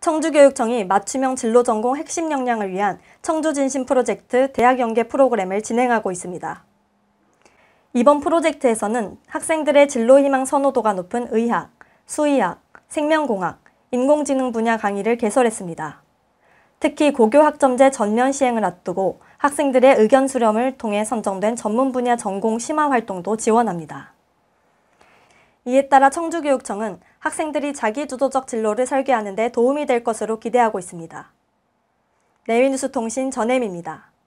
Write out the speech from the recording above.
청주교육청이 맞춤형 진로 전공 핵심 역량을 위한 청주진심 프로젝트 대학 연계 프로그램을 진행하고 있습니다. 이번 프로젝트에서는 학생들의 진로 희망 선호도가 높은 의학, 수의학, 생명공학, 인공지능 분야 강의를 개설했습니다. 특히 고교학점제 전면 시행을 앞두고 학생들의 의견 수렴을 통해 선정된 전문 분야 전공 심화 활동도 지원합니다. 이에 따라 청주교육청은 학생들이 자기주도적 진로를 설계하는 데 도움이 될 것으로 기대하고 있습니다. 내위뉴스 통신 전혜미입니다.